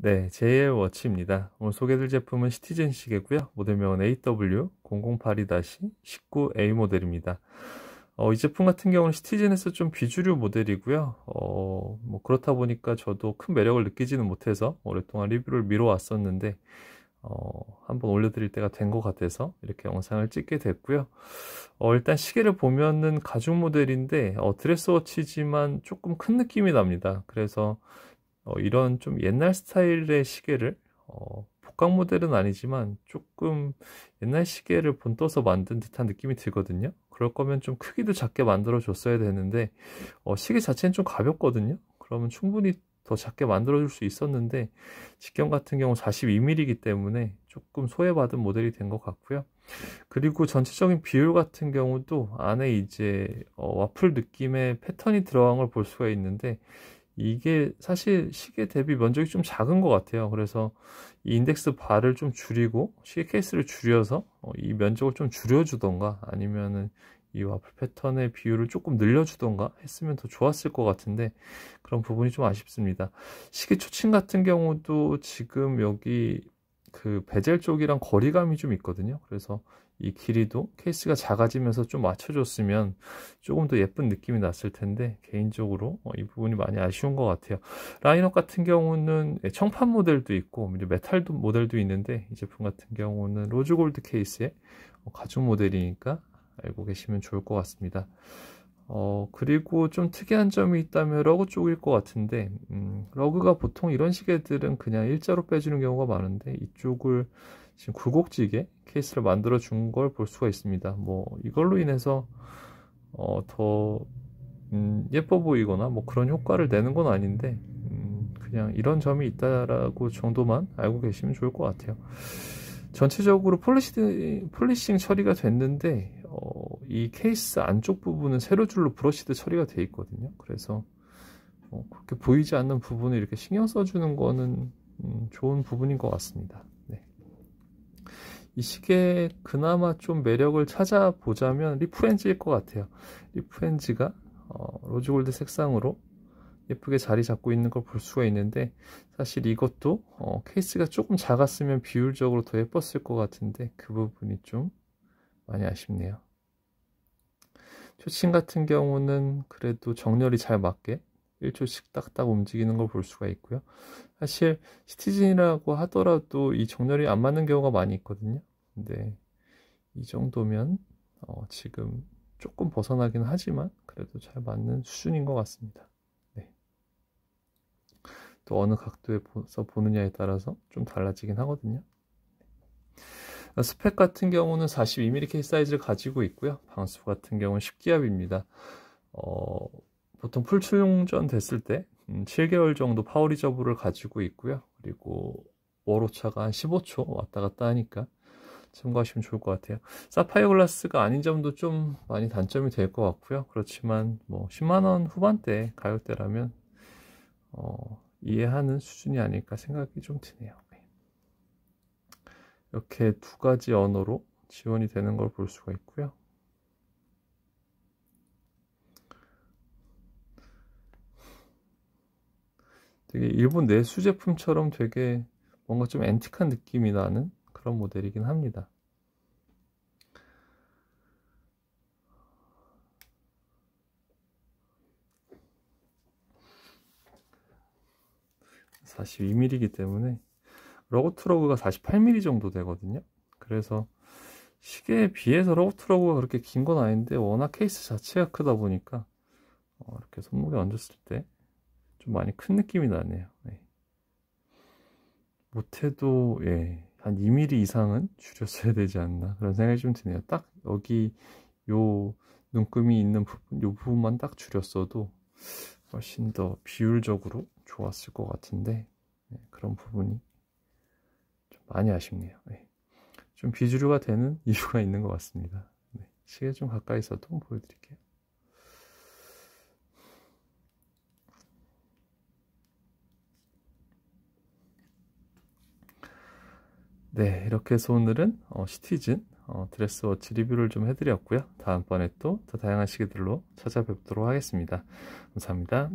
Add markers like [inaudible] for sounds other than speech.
네, 제일워치입니다. 오늘 소개해드릴 제품은 시티즌식이고요. 모델명은 AW008-19A 모델입니다. 어, 이 제품 같은 경우는 시티즌에서 좀 비주류 모델이고요. 어, 뭐 그렇다 보니까 저도 큰 매력을 느끼지는 못해서 오랫동안 리뷰를 미뤄왔었는데 어, 한번 올려드릴 때가 된 것 같아서 이렇게 영상을 찍게 됐고요. 어, 일단 시계를 보면은 가죽 모델인데 어, 드레스워치지만 조금 큰 느낌이 납니다. 그래서 어, 이런 좀 옛날 스타일의 시계를 어, 복각 모델은 아니지만 조금 옛날 시계를 본떠서 만든 듯한 느낌이 들거든요. 그럴 거면 좀 크기도 작게 만들어 줬어야 되는데 어, 시계 자체는 좀 가볍거든요. 그러면 충분히 더 작게 만들어 줄 수 있었는데 직경 같은 경우 42mm이기 때문에 조금 소외받은 모델이 된 것 같고요. 그리고 전체적인 비율 같은 경우도 안에 이제 어, 와플 느낌의 패턴이 들어간 걸 볼 수가 있는데 이게 사실 시계 대비 면적이 좀 작은 것 같아요. 그래서 이 인덱스 바를 좀 줄이고 시계 케이스를 줄여서 어, 이 면적을 좀 줄여주던가 아니면은 이 와플 패턴의 비율을 조금 늘려주던가 했으면 더 좋았을 것 같은데 그런 부분이 좀 아쉽습니다. 시계 초침 같은 경우도 지금 여기 그 베젤 쪽이랑 거리감이 좀 있거든요. 그래서 이 길이도 케이스가 작아지면서 좀 맞춰줬으면 조금 더 예쁜 느낌이 났을 텐데 개인적으로 어, 이 부분이 많이 아쉬운 것 같아요 라인업 같은 경우는 예, 청판 모델도 있고 메탈 모델도 있는데 이 제품 같은 경우는 로즈골드 케이스의 어, 가죽 모델이니까 알고 계시면 좋을 것 같습니다 어, 그리고 좀 특이한 점이 있다면 러그 쪽일 것 같은데 음, 러그가 보통 이런 시계 들은 그냥 일자로 빼주는 경우가 많은데 이쪽을 지금 굴곡지게 케이스를 만들어 준 걸 볼 수가 있습니다. 뭐 이걸로 인해서 어, 더 음, 예뻐 보이거나 뭐 그런 효과를 내는 건 아닌데 음, 그냥 이런 점이 있다라고 정도만 알고 계시면 좋을 것 같아요. 전체적으로 폴리시, 폴리싱 처리가 됐는데 어, 이 케이스 안쪽 부분은 세로줄로 브러쉬드 처리가 돼 있거든요. 그래서 어, 그렇게 보이지 않는 부분을 이렇게 신경 써주는 거는 음, 좋은 부분인 것 같습니다. 이 시계 그나마 좀 매력을 찾아보자면 리프렌즈일 것 같아요. 리프렌즈가 어, 로즈골드 색상으로 예쁘게 자리 잡고 있는 걸 볼 수가 있는데 사실 이것도 어, 케이스가 조금 작았으면 비율적으로 더 예뻤을 것 같은데 그 부분이 좀 많이 아쉽네요. 초침 같은 경우는 그래도 정렬이 잘 맞게 1초씩 딱딱 움직이는 걸 볼 수가 있고요. 사실 시티즌이라고 하더라도 이 정렬이 안 맞는 경우가 많이 있거든요. 근데 이 정도면 어 지금 조금 벗어나긴 하지만 그래도 잘 맞는 수준인 것 같습니다. 네. 또 어느 각도에서 보느냐에 따라서 좀 달라지긴 하거든요. 네. 스펙 같은 경우는 42mm 케이스 사이즈를 가지고 있고요. 방수 같은 경우는 10기압입니다. 어, 보통 풀 충전 됐을 때 7개월 음, 정도 파워 리저브를 가지고 있고요. 그리고 워로차가 한 15초 왔다 갔다 하니까 참고하시면 좋을 것 같아요. 사파이어 글라스가 아닌 점도 좀 많이 단점이 될 것 같고요. 그렇지만 뭐 10만원 후반대 가격대라면 어, 이해하는 수준이 아닐까 생각이 좀 드네요. 네. 이렇게 두 가지 언어로 지원이 되는 걸 볼 수가 있고요. 되게 일본 내수 제품처럼 되게 뭔가 좀 앤틱한 느낌이 나는 그런 모델이긴 합니다. 4 2mm이기 때문에 러그트러그가 48mm 정도 되거든요 그래서 시계에 비해서 러그트러그가 그렇게 긴 건 아닌데 워낙 케이스 자체가 크다 보니까 어, 이렇게 손목에 얹었을 때좀 많이 큰 느낌이 나네요. 네. 못해도 예, 한 2mm 이상은 줄였어야 되지 않나 그런 생각이 좀 드네요. 딱 여기 요 눈금이 있는 부분, 요 부분만 딱 줄였어도 훨씬 더 비율적으로 좋았을 것 같은데 네, 그런 부분이 좀 많이 아쉽네요. 네. 좀 비주류가 되는 [laughs] 이유가 있는 것 같습니다. 네, 시계 좀 가까이서도 보여드릴게요. 네, 이렇게 해서 오늘은 어, 시티즌 어, 드레스워치 리뷰를 좀 해드렸고요. 다음번에 또 더 다양한 시계들로 찾아뵙도록 하겠습니다. 감사합니다.